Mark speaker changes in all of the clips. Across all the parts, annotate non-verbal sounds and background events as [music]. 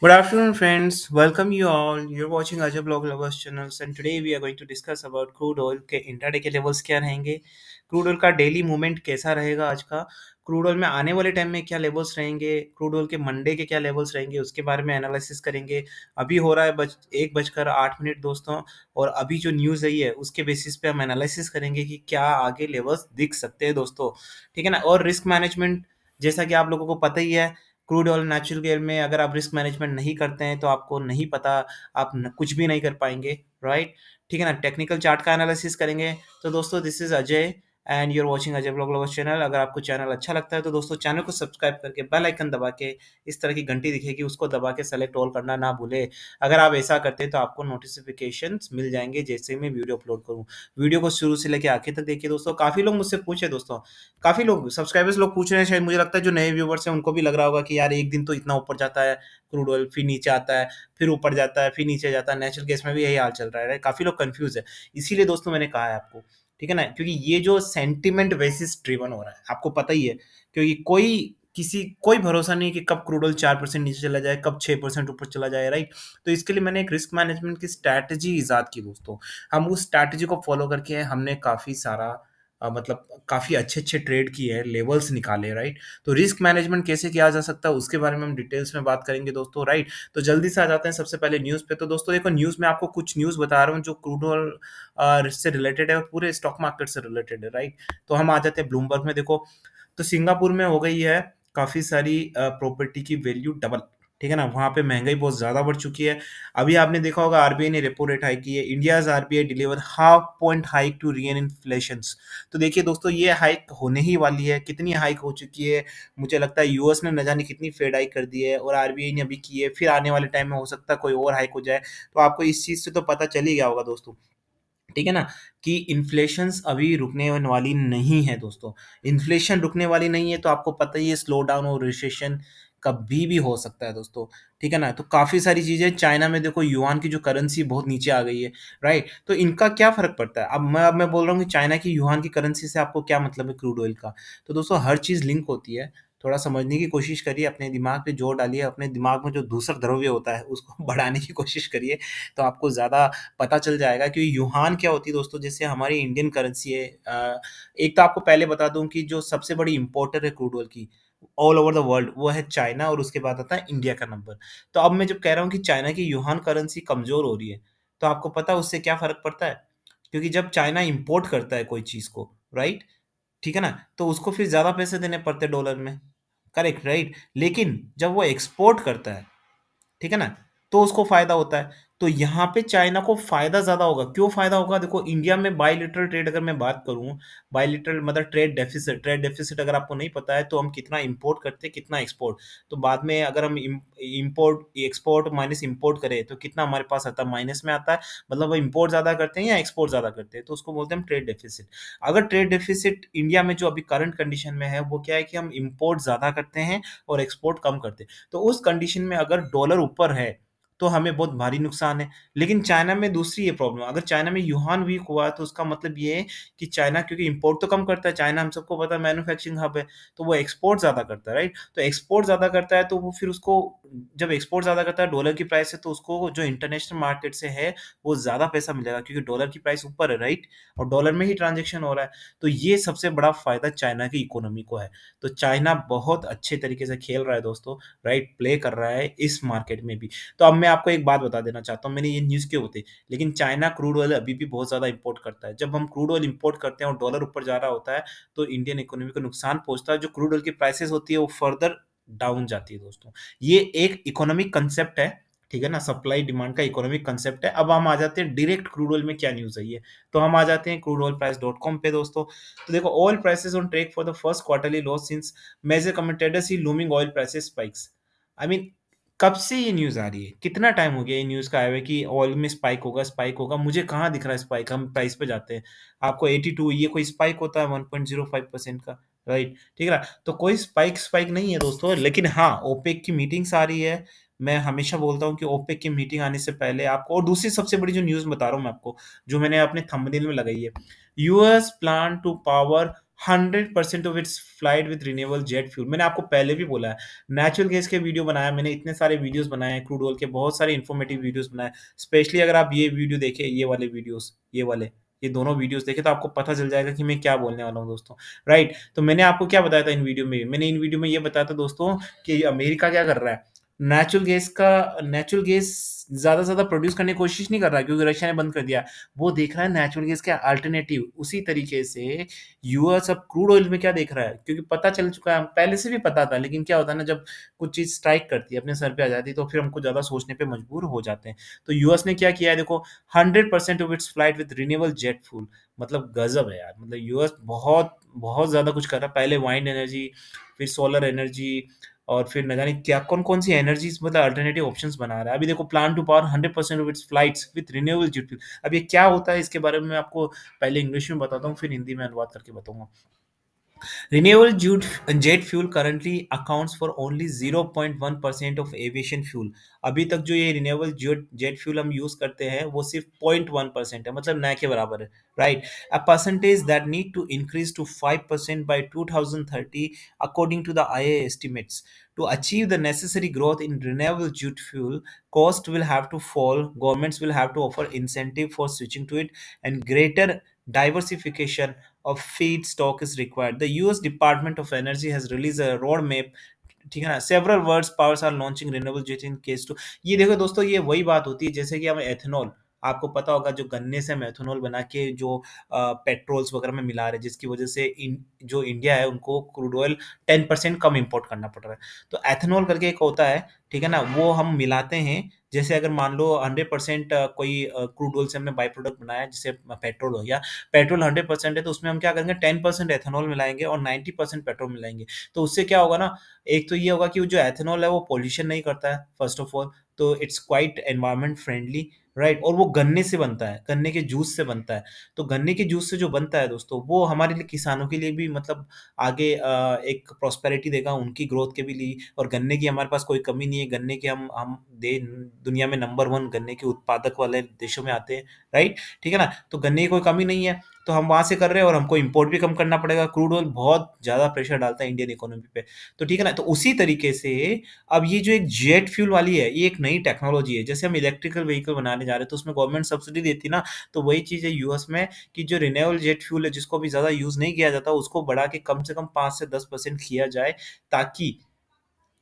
Speaker 1: Good afternoon, friends. Welcome you all. You're watching Aja Blog Lovers channels, and today we are going to discuss about crude oil के intraday के levels क्या रहेंगे crude oil का daily movement कैसा रहेगा आज का crude oil में आने वाले टाइम में क्या लेवल्स रहेंगे क्रूड ऑयल के मंडे के क्या लेवल्स रहेंगे उसके बारे में एनालिसिस करेंगे अभी हो रहा है बच एक बजकर आठ मिनट दोस्तों और अभी जो न्यूज़ आई है उसके बेसिस पे हम एनालिसिस करेंगे कि क्या आगे लेवल्स दिख सकते हैं दोस्तों ठीक है ना और रिस्क मैनेजमेंट जैसा कि आप लोगों को पता ही है क्रूड ऑयल नेचुरल गेल में अगर आप रिस्क मैनेजमेंट नहीं करते हैं तो आपको नहीं पता आप न, कुछ भी नहीं कर पाएंगे राइट ठीक है ना टेक्निकल चार्ट का एनालिसिस करेंगे तो दोस्तों this is Ajay and you are watching Ajay blog lovers channel अगर आपको चैनल अच्छा लगता है तो दोस्तों चैनल को सब्सक्राइब करके बेल आइकन दबा के इस तरह की घंटी दिखेगी उसको दबा के सेलेक्ट ऑल करना ना भूले अगर आप ऐसा करते हैं तो आपको नोटिफिकेशन मिल जाएंगे जैसे मैं वीडियो अपलोड करूँ वीडियो को शुरू से लेकर आखिर तक देखिए दोस्तों काफ़ी लोग मुझसे पूछे दोस्तों काफ़ी लोग सब्सक्राइबर्स लोग पूछ रहे हैं शायद मुझे लगता है जो नए व्यूवर्स हैं उनको भी लग रहा होगा कि यार एक दिन तो इतना ऊपर जाता है क्रूड ऑयल फिर नीचे आता है फिर ऊपर जाता है फिर नीचे जाता है नेचुरल गैस में भी यही हाल चल रहा है काफ़ी लोग कन्फ्यूज़ है इसीलिए दोस्तों मैंने कहा है आपको ठीक है ना क्योंकि ये जो सेंटिमेंट बेसिस ड्रिवन हो रहा है आपको पता ही है क्योंकि कोई किसी कोई भरोसा नहीं है कि कब क्रूडल चार परसेंट नीचे चला जाए कब छः परसेंट ऊपर चला जाए राइट तो इसके लिए मैंने एक रिस्क मैनेजमेंट की स्ट्रैटेजी ईजाद की दोस्तों हम उस स्ट्रैटेजी को फॉलो करके हमने काफ़ी सारा मतलब काफ़ी अच्छे अच्छे ट्रेड किए हैं लेवल्स निकाले राइट तो रिस्क मैनेजमेंट कैसे किया जा सकता है उसके बारे में हम डिटेल्स में बात करेंगे दोस्तों राइट तो जल्दी से आ जाते हैं सबसे पहले न्यूज़ पे तो दोस्तों देखो न्यूज़ में आपको कुछ न्यूज़ बता रहा हूँ जो क्रूड ऑल से रिलेटेड है और पूरे स्टॉक मार्केट से रिलेटेड है राइट तो हम आ जाते हैं ब्लूमबर्ग में देखो तो सिंगापुर में हो गई है काफ़ी सारी प्रॉपर्टी की वैल्यू डबल ठीक है ना वहाँ पे महंगाई बहुत ज़्यादा बढ़ चुकी है अभी आपने देखा होगा आरबीआई ने रेपो रेट हाइक की है India's RBI deliver half point hike to rein inflation तो देखिए दोस्तों ये हाइक होने ही वाली है कितनी हाइक हो चुकी है मुझे लगता है यूएस ने न जाने कितनी फेड हाइक कर दी है और आरबीआई ने अभी की है फिर आने वाले टाइम में हो सकता है कोई और हाइक हो जाए तो आपको इस चीज़ से तो पता चल ही गया होगा दोस्तों ठीक है ना कि इन्फ्लेशन अभी रुकने वाली नहीं है दोस्तों इन्फ्लेशन रुकने वाली नहीं है तो आपको पता ही है स्लो डाउन और रिसेशन कभी भी हो सकता है दोस्तों ठीक है ना तो काफ़ी सारी चीज़ें चाइना में देखो युआन की जो करेंसी बहुत नीचे आ गई है राइट तो इनका क्या फ़र्क पड़ता है अब मैं अब मैं बोल रहा हूँ कि चाइना की युआन की करेंसी से आपको क्या मतलब है क्रूड ऑयल का तो दोस्तों हर चीज़ लिंक होती है थोड़ा समझने की कोशिश करिए अपने दिमाग पे जोर डालिए अपने दिमाग में जो दूसरा द्रव्य होता है उसको [laughs] बढ़ाने की कोशिश करिए तो आपको ज़्यादा पता चल जाएगा कि यूहान क्या होती है दोस्तों जैसे हमारी इंडियन करेंसी है एक तो आपको पहले बता दूं कि जो सबसे बड़ी इम्पोर्टर है क्रूड ऑयल की ऑल ओवर द वर्ल्ड वो है चाइना और उसके बाद आता है इंडिया का नंबर तो अब मैं जब कह रहा हूँ कि चाइना की यूहान करेंसी कमज़ोर हो रही है तो आपको पता है उससे क्या फ़र्क पड़ता है क्योंकि जब चाइना इम्पोर्ट करता है कोई चीज़ को राइट ठीक है ना तो उसको फिर ज़्यादा पैसे देने पड़ते हैं डॉलर में करेक्ट राइट लेकिन जब वो एक्सपोर्ट करता है ठीक है ना तो उसको फ़ायदा होता है तो यहाँ पे चाइना को फायदा ज्यादा होगा क्यों फायदा होगा देखो इंडिया में बायोलिटरल ट्रेड अगर मैं बात करूँ बायोलिटरल मतलब ट्रेड डेफिसिट ट्रेड डेफिसिट अगर आपको नहीं पता है तो हम कितना इम्पोर्ट करते हैं कितना एक्सपोर्ट तो बाद में अगर हम इम्पोर्ट एक्सपोर्ट माइनस इम्पोर्ट करें तो कितना हमारे पास आता है माइनस में आता है मतलब वो इम्पोर्ट ज्यादा करते हैं या एक्सपोर्ट ज्यादा करते हैं तो उसको बोलते हैं ट्रेड डेफिसिट अगर ट्रेड डेफिसिट इंडिया में जो अभी करंट कंडीशन में है वो क्या है कि हम इम्पोर्ट ज्यादा करते हैं और एक्सपोर्ट कम करते हैं तो उस कंडीशन में अगर डॉलर ऊपर है तो हमें बहुत भारी नुकसान है लेकिन चाइना में दूसरी ये प्रॉब्लम अगर चाइना में यूहान वीक हुआ तो उसका मतलब ये है कि चाइना क्योंकि इम्पोर्ट तो कम करता है चाइना हम सबको पता है मैनुफैक्चरिंग हब है तो वो एक्सपोर्ट ज़्यादा करता है राइट तो एक्सपोर्ट ज़्यादा करता है तो वो फिर उसको जब एक्सपोर्ट ज़्यादा करता है डॉलर की प्राइस है तो उसको जो इंटरनेशनल मार्केट से है वो ज़्यादा पैसा मिलेगा क्योंकि डॉलर की प्राइस ऊपर है राइट और डॉलर में ही ट्रांजेक्शन हो रहा है तो ये सबसे बड़ा फ़ायदा चाइना की इकोनॉमी को है तो चाइना बहुत अच्छे तरीके से खेल रहा है दोस्तों राइट प्ले कर रहा है इस मार्केट में भी तो अब मैं मैं आपको एक बात बता देना चाहता हूँ मैंने ये न्यूज़ क्यों होती लेकिन चाइना क्रूड ऑयल अभी भी बहुत ज़्यादा इंपोर्ट करता है जब हम क्रूड ऑयल इंपोर्ट करते हैं और डॉलर ऊपर जा रहा होता है तो इंडियन इकोनॉमी को नुकसान पहुंचता है जो क्रूड ऑयल की प्राइसेस होती है वो फर्दर डाउन जाती है दोस्तों ये एक इकोनॉमिक कंसेप्ट है ठीक है ना सप्लाई डिमांड का इकोनॉमिक कंसेप्ट है अब हम आ जाते हैं डायरेक्ट क्रूड ऑयल में क्या न्यूज है ये तो हम आ जाते हैं crude oil price dot com पे दोस्तों तो देखो oil prices on track for the first quarterly loss since major commentators he looming oil prices spikes I mean कब से ये न्यूज आ रही है कितना टाइम हो गया ये न्यूज का आया हुआ कि ऑयल में स्पाइक होगा स्पाइक होगा मुझे कहाँ दिख रहा है स्पाइक हम प्राइस पे जाते हैं आपको 82 ये कोई स्पाइक होता है 1.05 परसेंट का राइट ठीक है तो कोई स्पाइक स्पाइक नहीं है दोस्तों लेकिन हाँ ओपेक की मीटिंग्स आ रही है मैं हमेशा बोलता हूँ कि ओपेक की मीटिंग आने से पहले आपको और दूसरी सबसे बड़ी जो न्यूज बता रहा हूँ मैं आपको जो मैंने अपने थंबनेल में लगाई है US plan to power hundred percent of its flight with renewable jet fuel मैंने आपको पहले भी बोला है नेचुरल गैस के वीडियो बनाया मैंने इतने सारे वीडियोस बनाए हैं क्रूड ऑयल के बहुत सारे इन्फॉर्मेटिव वीडियोस बनाए स्पेशली अगर आप ये वीडियो देखें ये वाले वीडियोस ये वाले ये दोनों वीडियोस देखे तो आपको पता चल जाएगा कि मैं क्या बोलने वाला हूँ दोस्तों राइट तो मैंने आपको क्या बताया था इन वीडियो में मैंने इन वीडियो में ये बताया था दोस्तों कि अमेरिका क्या कर रहा है नेचुरल गैस का नेचुरल गैस ज़्यादा से ज़्यादा प्रोड्यूस करने की कोशिश नहीं कर रहा क्योंकि रशिया ने बंद कर दिया वो देख रहा है नेचुरल गैस के अल्टरनेटिव उसी तरीके से यूएस अब क्रूड ऑयल में क्या देख रहा है क्योंकि पता चल चुका है पहले से भी पता था लेकिन क्या होता है ना जब कुछ चीज़ स्ट्राइक करती है अपने सर पर आ जाती है तो फिर हमको ज़्यादा सोचने पर मजबूर हो जाते हैं तो यूएस ने क्या किया है देखो hundred percent of its flight with renewable jet fuel मतलब गजब है यार मतलब यूएस बहुत बहुत ज़्यादा कुछ कर रहा है पहले वाइंड एनर्जी फिर सोलर एनर्जी और फिर न जाने क्या कौन कौन सी एनर्जीज मतलब अल्टरनेटिव ऑप्शंस बना रहा है अभी देखो plan to power hundred percent of its flights with renewable jet fuel अब ये क्या होता है इसके बारे में आपको पहले इंग्लिश में बताता हूँ फिर हिंदी में अनुवाद करके बताऊँगा Renewable jet, jet fuel currently accounts for only 0.1 percent of aviation fuel अभी तक जो ये रिन्यूएबल जेट जेट फ्यूल हम यूज करते हैं वो सिर्फ 0.1 परसेंट है मतलब ना के बराबर है right a percentage that need to increase to 5 percent by two according to the I estimates to achieve the necessary growth in renewable jet fuel cost will have to fall governments will have to offer incentive for switching to it and greater diversification of feed stock is required. The US Department of Energy has released a roadmap ठीक है ना several world's powers are launching renewable jet in case to ये देखो दोस्तों ये वही बात होती है जैसे कि हम एथेनॉल आपको पता होगा जो गन्ने से मेथनॉल बना के जो पेट्रोल्स वगैरह में मिला रहे हैं जिसकी वजह से इन जो इंडिया है उनको क्रूड ऑयल टेन परसेंट कम इम्पोर्ट करना पड़ रहा है तो एथेनॉल करके एक होता है ठीक है ना वो हम मिलाते हैं जैसे अगर मान लो हंड्रेड परसेंट कोई क्रूड ऑयल से हमने बाई प्रोडक्ट बनाया जैसे पेट्रोल हो गया पेट्रोल हंड्रेड परसेंट है तो उसमें हम क्या करेंगे टेन परसेंट एथेनॉल मिलाएंगे और नाइन्टी परसेंट पेट्रोल मिलाएंगे तो उससे क्या होगा ना एक तो ये होगा कि जो एथेनॉल है वो पॉल्यूशन नहीं करता है फर्स्ट ऑफ ऑल तो it's quite environment friendly right और वो गन्ने से बनता है गन्ने के जूस से बनता है तो गन्ने के जूस से जो बनता है दोस्तों वो हमारे लिए किसानों के लिए भी मतलब आगे एक प्रॉस्पेरिटी देगा उनकी ग्रोथ के भी लिए और गन्ने की हमारे पास कोई कमी नहीं है गन्ने के हम हम दे दुनिया में नंबर वन गन्ने के उत्पादक वाले देशों में आते हैं राइट ठीक है ना तो गन्ने की कोई कमी नहीं है तो हम वहाँ से कर रहे हैं और हमको इम्पोर्ट भी कम करना पड़ेगा क्रूड ऑयल बहुत ज़्यादा प्रेशर डालता है इंडियन इकोनॉमी पे तो ठीक है ना तो उसी तरीके से अब ये जो एक जेट फ्यूल वाली है ये एक नई टेक्नोलॉजी है जैसे हम इलेक्ट्रिकल व्हीकल बनाने जा रहे हैं तो उसमें गवर्नमेंट सब्सिडी देती ना तो वही चीज़ है यूएस में कि जो रिन्यूएबल जेट फ्यूल है जिसको अभी ज़्यादा यूज़ नहीं किया जाता उसको बढ़ा के कम से कम पाँच से दस परसेंट किया जाए ताकि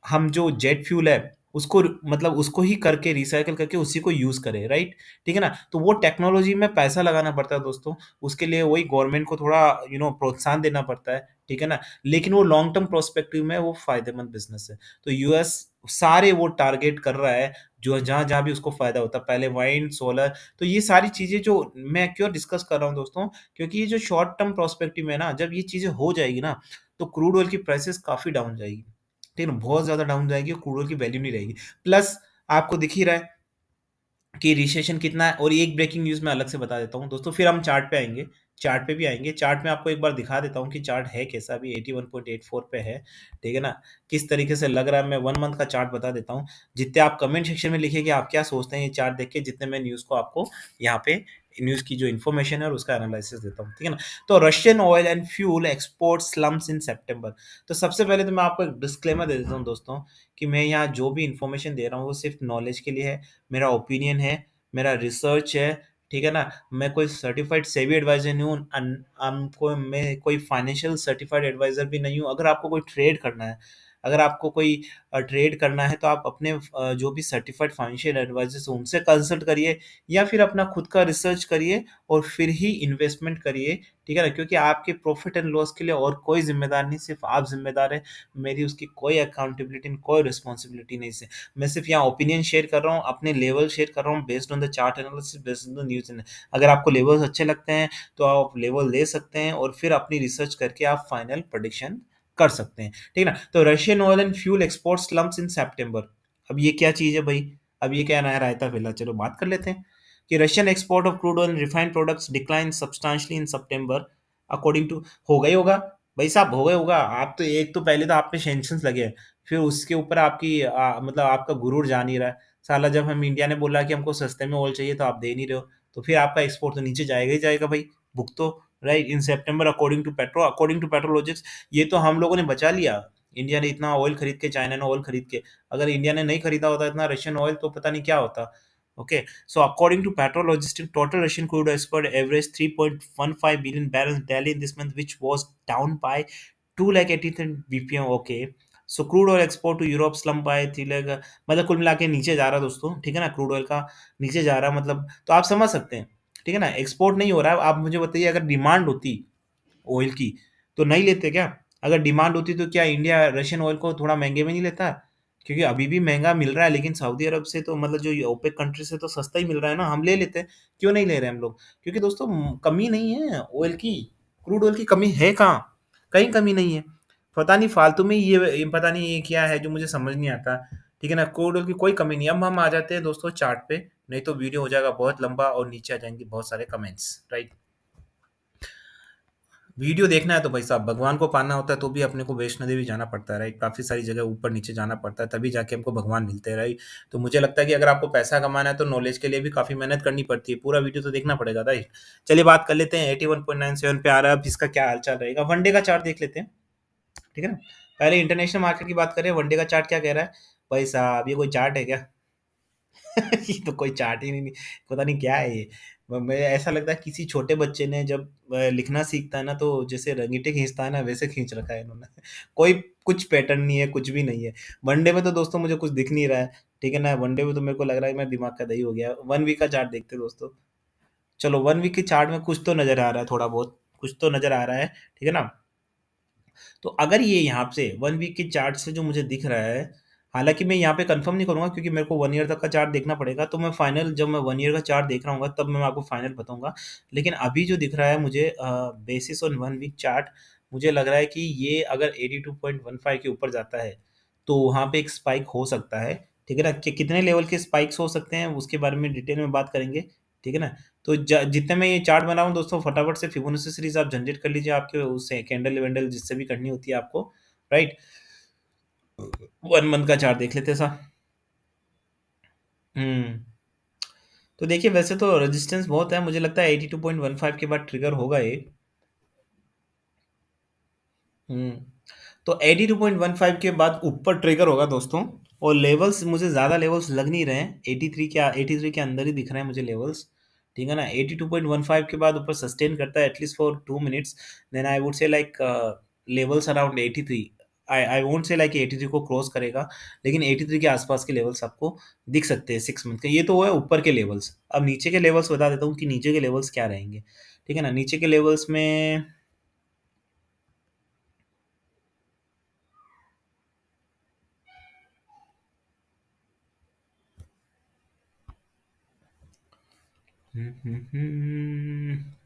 Speaker 1: हम जो जेट फ्यूल है उसको मतलब उसको ही करके रिसाइकल करके उसी को यूज़ करे राइट ठीक है ना तो वो टेक्नोलॉजी में पैसा लगाना पड़ता है दोस्तों उसके लिए वही गवर्नमेंट को थोड़ा यू नो प्रोत्साहन देना पड़ता है ठीक है ना लेकिन वो लॉन्ग टर्म प्रोस्पेक्टिव में वो फायदेमंद बिजनेस है तो यूएस सारे वो टारगेट कर रहा है जो जहाँ जहाँ भी उसको फायदा होता है पहले वाइन सोलर तो ये सारी चीज़ें जो मैं क्यों डिस्कस कर रहा हूँ दोस्तों क्योंकि ये जो शॉर्ट टर्म प्रोस्पेक्टिव है ना जब ये चीज़ें हो जाएगी ना तो क्रूड ऑयल की प्राइसेस काफ़ी डाउन जाएगी ठीक है बहुत ज़्यादा डाउन जाएगी और क्रूड की वैल्यू नहीं रहेगी प्लस आपको दिख ही रहा है कि रिसेशन कितना है और एक ब्रेकिंग न्यूज़ मैं अलग से बता देता हूँ दोस्तों फिर हम चार्ट पे आएंगे चार्ट पे भी आएंगे चार्ट में आपको एक बार दिखा देता हूँ कि चार्ट है कैसा अभी 81.84 पे है ठीक है ना किस तरीके से लग रहा है मैं वन मंथ का चार्ट बता देता हूँ जितने आप कमेंट सेक्शन में लिखेंगे आप क्या सोचते हैं ये चार्ट देख के जितने मैं न्यूज़ को आपको यहाँ पे न्यूज़ की जो इन्फॉर्मेशन है और उसका एनालिसिस देता हूँ ठीक है ना तो Russian oil and fuel export slumps in September तो सबसे पहले तो मैं आपको एक डिस्क्लेमर दे देता हूँ दोस्तों कि मैं यहाँ जो भी इन्फॉर्मेशन दे रहा हूँ वो सिर्फ नॉलेज के लिए है मेरा ओपिनियन है मेरा रिसर्च है ठीक है ना मैं कोई सर्टिफाइड सेवी एडवाइजर नहीं हूँ कोई मैं कोई फाइनेंशियल सर्टिफाइड एडवाइजर भी नहीं हूँ अगर आपको कोई ट्रेड करना है अगर आपको कोई ट्रेड करना है तो आप अपने जो भी सर्टिफाइड फाइनेंशियल एडवाइजर्स उनसे कंसल्ट करिए या फिर अपना खुद का रिसर्च करिए और फिर ही इन्वेस्टमेंट करिए ठीक है ना क्योंकि आपके प्रॉफिट एंड लॉस के लिए और कोई जिम्मेदार नहीं सिर्फ आप जिम्मेदार है मेरी उसकी कोई अकाउंटेबिलिटी कोई रिस्पॉन्सिबिलिटी नहीं से मैं सिर्फ यहाँ ओपिनियन शेयर कर रहा हूँ अपने लेवल शेयर कर रहा हूँ based on the chart analysis based on the news अगर आपको लेवल्स अच्छे लगते हैं तो आप लेवल ले सकते हैं और फिर अपनी रिसर्च करके आप फाइनल प्रोडिक्शन कर सकते हैं ठीक है ना तो Russian oil and fuel export slumps in September अब ये क्या चीज़ है भाई अब ये क्या नया रायता फैला चलो बात कर लेते हैं कि Russian export of crude oil refined products decline substantially in September according to हो गई होगा भाई साहब हो गए होगा आप तो एक तो पहले तो आप पे सेंशंस लगे हैं फिर उसके ऊपर आपकी आ, मतलब आपका गुरूर जा नहीं रहा है साला जब हम इंडिया ने बोला कि हमको सस्ते में ऑयल चाहिए तो आप दे नहीं रहे हो तो फिर आपका एक्सपोर्ट तो नीचे जाएगा ही जाएगा भाई भुगतो right in September according to petro according to Petrologistics ये तो हम लोगों ने बचा लिया इंडिया ने इतना ऑयल खरीद के चाइना ने ऑयल खरीद के अगर इंडिया ने नहीं खरीदा होता इतना रशियन ऑयल तो पता नहीं क्या होता okay so to Okay, so according to Petrologistic, total Russian crude export averaged 3.15 billion this month which was month, which two lakh by 2 B P M okay so crude oil export to Europe slump पाए three lakh मतलब कुल मिला के नीचे जा रहा दोस्तों ठीक है ना क्रूड ऑयल का नीचे जा रहा मतलब तो आप समझ सकते हैं ठीक है ना एक्सपोर्ट नहीं हो रहा है आप मुझे बताइए अगर डिमांड होती ऑयल की तो नहीं लेते क्या अगर डिमांड होती तो क्या इंडिया रशियन ऑयल को थोड़ा महंगे में नहीं लेता क्योंकि अभी भी महंगा मिल रहा है लेकिन सऊदी अरब से तो मतलब जो ओपेक कंट्री से तो सस्ता ही मिल रहा है ना हम ले लेते हैं क्यों नहीं ले रहे हम लोग क्योंकि दोस्तों कमी नहीं है ऑयल की क्रूड ऑयल की कमी है कहाँ कहीं कमी नहीं है पता नहीं फालतू में ये पता नहीं ये क्या है जो मुझे समझ नहीं आता ठीक है ना क्रूड ऑयल की कोई कमी नहीं अब हम आ जाते हैं दोस्तों चार्ट पे नहीं तो वीडियो हो जाएगा बहुत लंबा और नीचे आ जाएंगे बहुत सारे कमेंट्स राइट वीडियो देखना है तो भाई साहब भगवान को पाना होता है तो भी अपने को वैष्णो देवी जाना पड़ता है राइट काफ़ी सारी जगह ऊपर नीचे जाना पड़ता है तभी जाके हमको भगवान मिलते हैं राइट तो मुझे लगता है कि अगर आपको पैसा कमाना है तो नॉलेज के लिए भी काफ़ी मेहनत करनी पड़ती है पूरा वीडियो तो देखना पड़ेगा राइट चलिए बात कर लेते हैं eighty one point nine seven पे आ रहा है अब इसका क्या हालचाल रहेगा वनडे का चार्ट देख लेते हैं ठीक है ना पहले इंटरनेशनल मार्केट की बात करें वनडे का चार्ट क्या कह रहा है भाई साहब ये कोई चार्ट है क्या [laughs] ये तो कोई चार्ट ही नहीं पता नहीं क्या है ये मैं ऐसा लगता है किसी छोटे बच्चे ने जब लिखना सीखता है ना तो जैसे रंगीटे खींचता है ना वैसे खींच रखा है इन्होंने [laughs] कोई कुछ पैटर्न नहीं है कुछ भी नहीं है वनडे में तो दोस्तों मुझे कुछ दिख नहीं रहा है ठीक है ना वनडे में तो मेरे को लग रहा है मैं दिमाग का दही हो गया वन वीक का चार्ट देखते हैं दोस्तों चलो वन वीक के चार्ट में कुछ तो नजर आ रहा है थोड़ा बहुत कुछ तो नजर आ रहा है ठीक है ना तो अगर ये यहाँ से वन वीक के चार्ट से जो मुझे दिख रहा है हालांकि मैं यहाँ पे कंफर्म नहीं करूँगा क्योंकि मेरे को वन ईयर तक का चार्ट देखना पड़ेगा तो मैं फाइनल जब मैं वन ईयर का चार्ट देख रहा हूँ तब मैं आपको फाइनल बताऊँगा लेकिन अभी जो दिख रहा है मुझे basis on one week chart मुझे लग रहा है कि ये अगर eighty two point one five के ऊपर जाता है तो वहाँ पे एक स्पाइक हो सकता है ठीक है ना कि कितने लेवल के स्पाइक्स हो सकते हैं उसके बारे में डिटेल में बात करेंगे ठीक है ना तो जितने मैं ये चार्ट बना रहा हूँ दोस्तों फटाफट से फिबोनाची सीरीज आप जनरेट कर लीजिए आपके उससे कैंडल वेंडल जिससे भी करनी होती है आपको राइट वन मंथ का चार्ट देख लेते सा हम्म तो देखिए वैसे तो रेजिस्टेंस बहुत है मुझे लगता है 82.15 के बाद ट्रिगर होगा ये हम्म तो 82.15 के बाद ऊपर ट्रिगर होगा दोस्तों और लेवल्स मुझे ज़्यादा लेवल्स लग नहीं रहे हैं 83 एटी 83 के अंदर ही दिख रहे हैं मुझे लेवल्स ठीक है ना 82.15 के बाद ऊपर सस्टेन करता है at least for two minutes then I would say like levels around 83 I I won't say like eighty three को क्रॉस करेगा लेकिन एटी थ्री के आसपास के लेवल्स आपको दिख सकते हैं सिक्स मंथ के ये तो हुआ है ऊपर के लेवल्स अब नीचे के लेवल्स बता देता हूँ कि नीचे के लेवल्स क्या रहेंगे ठीक है ना नीचे के लेवल्स में हम्म हम्म, हम्म, हम्म।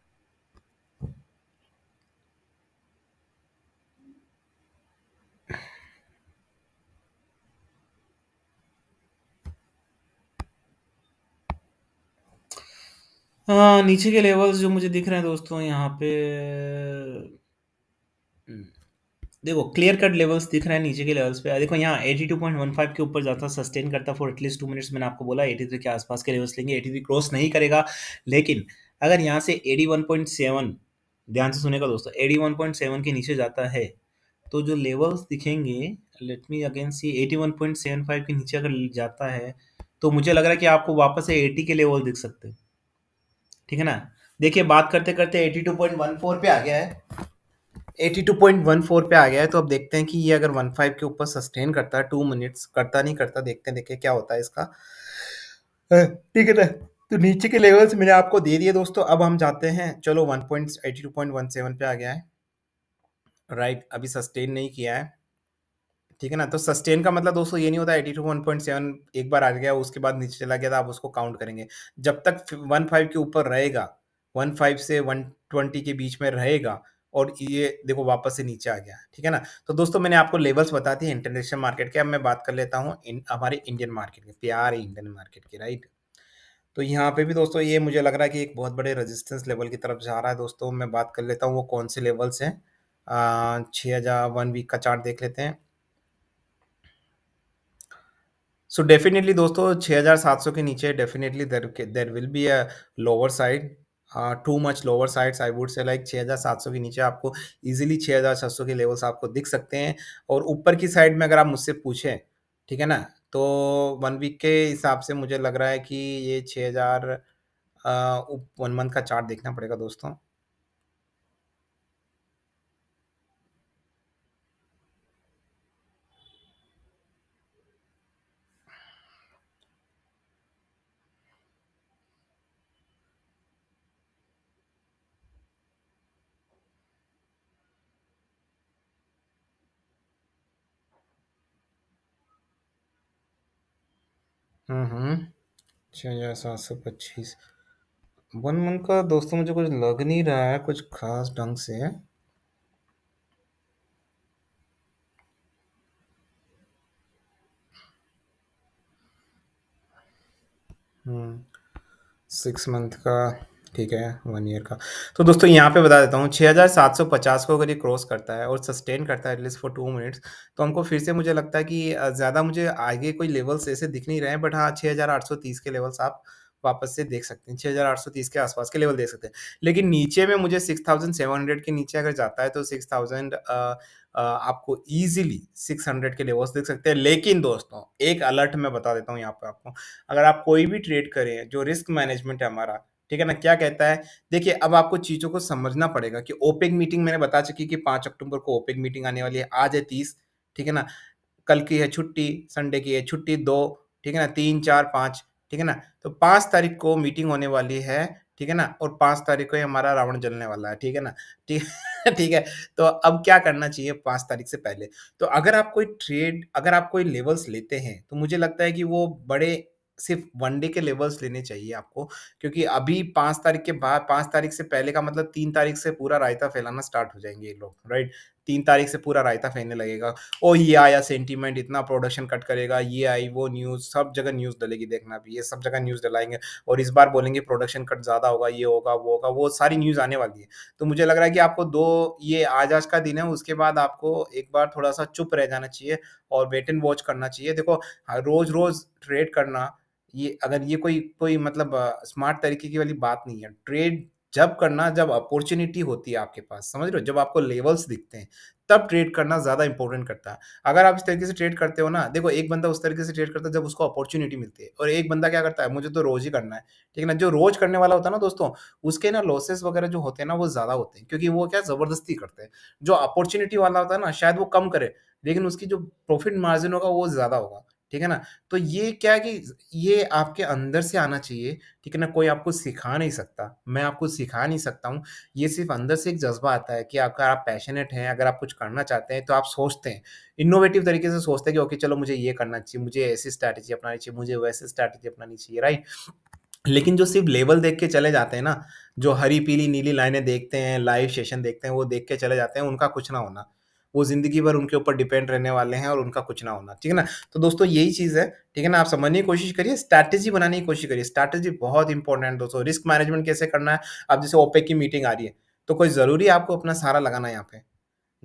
Speaker 1: हाँ, नीचे के लेवल्स जो मुझे दिख रहे हैं दोस्तों यहाँ पे हम्म, देखो क्लियर कट लेवल्स दिख रहे हैं नीचे के लेवल्स पे देखो यहाँ eighty two point one five के ऊपर जाता सस्टेन करता फॉर एटलीस्ट टू मिनट्स मैंने आपको बोला एटी थ्री के आसपास के लेवल्स लेंगे एटी थ्री क्रॉस नहीं करेगा लेकिन अगर यहाँ से एटी वन पॉइंट सेवन ध्यान से सुनेगा दोस्तों एटी वन पॉइंट सेवन के नीचे जाता है तो जो लेवल्स दिखेंगे let me again see five के नीचे अगर जाता है तो मुझे लग रहा है कि आपको वापस से एटी के लेवल दिख सकते हैं ठीक है ना देखिए बात करते करते 82.14 पे आ गया है 82.14 पे आ गया है तो अब देखते हैं कि ये अगर 15 के ऊपर सस्टेन करता है टू मिनट्स करता नहीं करता देखते हैं देखिए क्या होता है इसका ठीक है ना तो नीचे के लेवल्स मैंने आपको दे दिए दोस्तों अब हम जाते हैं चलो वन पे आ गया है राइट right, अभी सस्टेन नहीं किया है ठीक है ना तो सस्टेन का मतलब दोस्तों ये नहीं होता eighty two one point seven एक बार आ गया उसके बाद नीचे चला गया था तो आप उसको काउंट करेंगे जब तक वन फाइव के ऊपर रहेगा वन फाइव से वन ट्वेंटी के बीच में रहेगा और ये देखो वापस से नीचे आ गया ठीक है ना तो दोस्तों मैंने आपको लेवल्स बता दिए इंटरनेशनल मार्केट के अब मैं बात कर लेता हूँ हमारे इंडियन मार्केट के प्यारे इंडियन मार्केट के राइट तो यहाँ पे भी दोस्तों ये मुझे लग रहा है कि एक बहुत बड़े रेजिस्टेंस लेवल की तरफ जा रहा है दोस्तों मैं बात कर लेता हूँ वो कौन से लेवल्स हैं छः हज़ार वन वीक का चार्ट देख लेते हैं सो डेफिनेटली दोस्तों 6700 के नीचे definitely there there will be a lower side too much lower sides I would say like 6700 के नीचे आपको इजीली 6600 के लेवल्स आपको दिख सकते हैं और ऊपर की साइड में अगर आप मुझसे पूछें ठीक है ना तो वन वीक के हिसाब से मुझे लग रहा है कि ये छः हज़ार वन uh, मंथ का चार्ट देखना पड़ेगा दोस्तों हम्म। छः हज़ार सात सौ पच्चीस वन मंथ का दोस्तों मुझे कुछ लग नहीं रहा है कुछ खास ढंग से हम्म। सिक्स मंथ का ठीक है वन ईयर का तो दोस्तों यहाँ पे बता देता हूँ 6750 को अगर ये क्रॉस करता है और सस्टेन करता है एटलीस्ट फॉर टू मिनट्स तो हमको फिर से मुझे लगता है कि ज़्यादा मुझे आगे कोई लेवल्स ऐसे दिख नहीं रहे हैं बट हाँ 6830 के लेवल्स आप वापस से देख सकते हैं 6830 के आसपास के लेवल देख सकते हैं लेकिन नीचे में मुझे 6700 के नीचे अगर जाता है तो 6000 आपको इजीली 600 के लेवल्स देख सकते हैं लेकिन दोस्तों एक अलर्ट मैं बता देता हूँ यहाँ पे आपको अगर आप कोई भी ट्रेड करें जो रिस्क मैनेजमेंट है हमारा ठीक है ना क्या कहता है देखिए अब आपको चीजों को समझना पड़ेगा कि ओपेक मीटिंग मैंने बता चुकी कि पांच अक्टूबर को ओपेक मीटिंग आने वाली है आज है तीस ठीक है ना कल की है छुट्टी संडे की है छुट्टी दो ठीक है ना तीन चार पाँच ठीक है ना तो पाँच तारीख को मीटिंग होने वाली है ठीक है ना और पाँच तारीख को ही हमारा रावण जलने वाला है ठीक है ना ठीक [laughs] ठीक है तो अब क्या करना चाहिए पाँच तारीख से पहले तो अगर आप कोई ट्रेड अगर आप कोई लेवल्स लेते हैं तो मुझे लगता है कि वो बड़े सिर्फ वनडे के लेवल्स लेने चाहिए आपको क्योंकि अभी पाँच तारीख के बाद पाँच तारीख से पहले का मतलब तीन तारीख से पूरा रायता फैलाना स्टार्ट हो जाएंगे ये लोग राइट तीन तारीख से पूरा रायता फैलने लगेगा ओ ये आया सेंटीमेंट इतना प्रोडक्शन कट करेगा ये आई वो न्यूज़ सब जगह न्यूज़ डलेगी देखना भी ये सब जगह न्यूज़ डलाएंगे और इस बार बोलेंगे प्रोडक्शन कट ज़्यादा होगा ये होगा वो होगा वो सारी न्यूज़ आने वाली है तो मुझे लग रहा है कि आपको दो ये आज आज का दिन है उसके बाद आपको एक बार थोड़ा सा चुप रह जाना चाहिए और वेट एंड वॉच करना चाहिए देखो रोज़ रोज़ ट्रेड करना ये अगर ये कोई कोई मतलब स्मार्ट तरीके की वाली बात नहीं है ट्रेड जब करना जब अपॉर्चुनिटी होती है आपके पास समझ रहे हो जब आपको लेवल्स दिखते हैं तब ट्रेड करना ज़्यादा इंपॉर्टेंट करता है अगर आप इस तरीके से ट्रेड करते हो ना देखो एक बंदा उस तरीके से ट्रेड करता है जब उसको अपॉर्चुनिटी मिलती है और एक बंदा क्या करता है मुझे तो रोज ही करना है ठीक है ना जो रोज करने वाला होता है ना दोस्तों उसके ना लॉसेस वगैरह जो होते हैं ना वो ज़्यादा होते हैं क्योंकि वो क्या ज़बरदस्ती करते हैं जो अपॉर्चुनिटी वाला होता है ना शायद वो कम करे लेकिन उसकी जो प्रॉफिट मार्जिन होगा वो ज़्यादा होगा ठीक है ना तो ये क्या है कि ये आपके अंदर से आना चाहिए ठीक है ना कोई आपको सिखा नहीं सकता मैं आपको सिखा नहीं सकता हूँ ये सिर्फ अंदर से एक जज्बा आता है कि अगर आप पैशनेट हैं अगर आप कुछ करना चाहते हैं तो आप सोचते हैं इनोवेटिव तरीके से सोचते हैं कि ओके चलो मुझे ये करना चाहिए मुझे ऐसी स्ट्रैटेजी अपनानी चाहिए मुझे वैसी स्ट्रैटेजी अपनानी चाहिए राइट लेकिन जो सिर्फ लेवल देख के चले जाते हैं ना जो हरी पीली नीली लाइनें देखते हैं लाइव सेशन देखते हैं वो देख के चले जाते हैं उनका कुछ ना होना वो जिंदगी भर उनके ऊपर डिपेंड रहने वाले हैं और उनका कुछ ना होना ठीक है ना तो दोस्तों यही चीज़ है ठीक है ना आप समझने की कोशिश करिए स्ट्रैटेजी बनाने की कोशिश करिए स्ट्रैटेजी बहुत इंपॉर्टेंट दोस्तों रिस्क मैनेजमेंट कैसे करना है आप जैसे ओपेक की मीटिंग आ रही है तो कोई ज़रूरी आपको अपना सहारा लगाना है यहाँ पे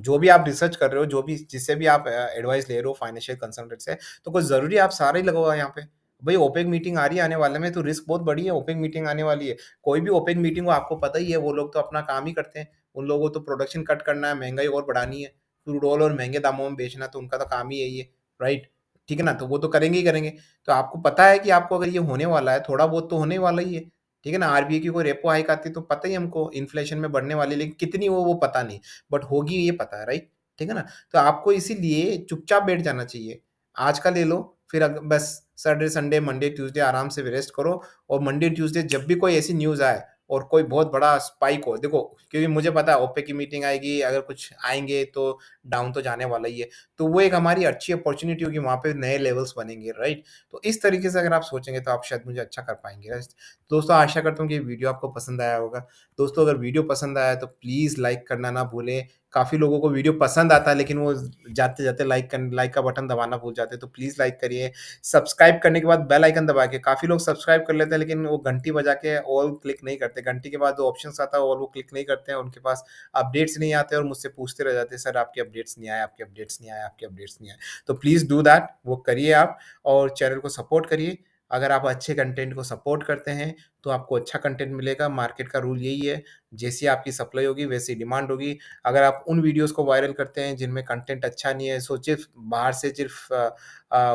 Speaker 1: जो भी आप रिसर्च कर रहे हो जो भी जिससे भी आप एडवाइस ले रहे हो फाइनेंशियल कंसल्टेंट से तो कोई ज़रूरी आप सहारा ही लगाओ यहाँ पे भाई ओपेक मीटिंग आ रही है आने वाले में तो रिस्क बहुत बड़ी है ओपेक मीटिंग आने वाली है कोई भी ओपेक मीटिंग हो आपको पता ही है वो लोग तो अपना काम ही करते हैं उन लोगों को तो प्रोडक्शन कट करना है महंगाई और बढ़ानी है क्रूड ऑयल और महंगे दामों में बेचना तो उनका तो काम ही यही है राइट ठीक है ना तो वो तो करेंगे ही करेंगे तो आपको पता है कि आपको अगर ये होने वाला है थोड़ा बहुत तो होने वाला ही है ठीक है ना आरबीआई की कोई रेपो हाइक आती है तो पता ही हमको इन्फ्लेशन में बढ़ने वाली लेकिन कितनी वो वो पता नहीं बट होगी ये पता है राइट ठीक है ना तो आपको इसीलिए चुपचाप बैठ जाना चाहिए आज का ले लो फिर बस सैटरडे संडे मंडे ट्यूसडे आराम से रेस्ट करो और मंडे ट्यूसडे जब भी कोई ऐसी न्यूज़ आए और कोई बहुत बड़ा स्पाइक हो देखो क्योंकि मुझे पता है ओपे की मीटिंग आएगी अगर कुछ आएंगे तो डाउन तो जाने वाला ही है तो वो एक हमारी अच्छी अपॉर्चुनिटी होगी वहाँ पे नए लेवल्स बनेंगे राइट तो इस तरीके से अगर आप सोचेंगे तो आप शायद मुझे अच्छा कर पाएंगे राइट दोस्तों आशा करता हूँ कि वीडियो आपको पसंद आया होगा दोस्तों अगर वीडियो पसंद आया तो प्लीज़ लाइक करना ना भूलें काफ़ी लोगों को वीडियो पसंद आता है लेकिन वो जाते जाते लाइक कर लाइक का बटन दबाना भूल जाते हैं तो प्लीज़ लाइक करिए सब्सक्राइब करने के बाद बेल आइकन दबा के काफ़ी लोग सब्सक्राइब कर लेते हैं लेकिन वो घंटी बजा के ऑल क्लिक नहीं करते घंटी के बाद जो ऑप्शन आता है और वो क्लिक नहीं करते हैं उनके पास अपडेट्स नहीं आते और मुझसे पूछते रह जाते हैं सर आपके अपडेट्स नहीं आए आपके अपडेट्स नहीं आए आपके अपडेट्स नहीं आए तो प्लीज़ डू दैट वो करिए आप और चैनल को सपोर्ट करिए अगर आप अच्छे कंटेंट को सपोर्ट करते हैं तो आपको अच्छा कंटेंट मिलेगा मार्केट का रूल यही है जैसी आपकी सप्लाई होगी वैसी डिमांड होगी अगर आप उन वीडियोस को वायरल करते हैं जिनमें कंटेंट अच्छा नहीं है सो सिर्फ बाहर से सिर्फ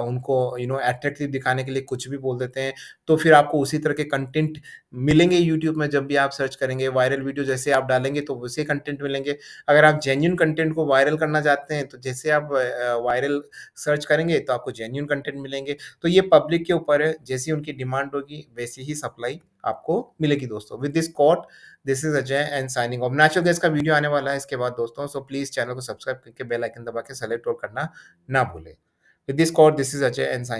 Speaker 1: उनको यू नो एट्रैक्टिव दिखाने के लिए कुछ भी बोल देते हैं तो फिर आपको उसी तरह के कंटेंट मिलेंगे यूट्यूब में जब भी आप सर्च करेंगे वायरल वीडियो जैसे आप डालेंगे तो वैसे कंटेंट मिलेंगे अगर आप जेन्यून कंटेंट को वायरल करना चाहते हैं तो जैसे आप वायरल सर्च करेंगे तो आपको जेन्यून कंटेंट मिलेंगे तो ये पब्लिक के ऊपर है जैसी उनकी डिमांड होगी वैसी ही सप्लाई आपको मिलेगी दोस्तों with this caught this is Ajay and signing off natural gas का वीडियो आने वाला है इसके बाद दोस्तों सो प्लीज़ चैनल को सब्सक्राइब करके बेल आइकन दबा के सेलेक्ट और करना ना भूले with this caught this is Ajay and signing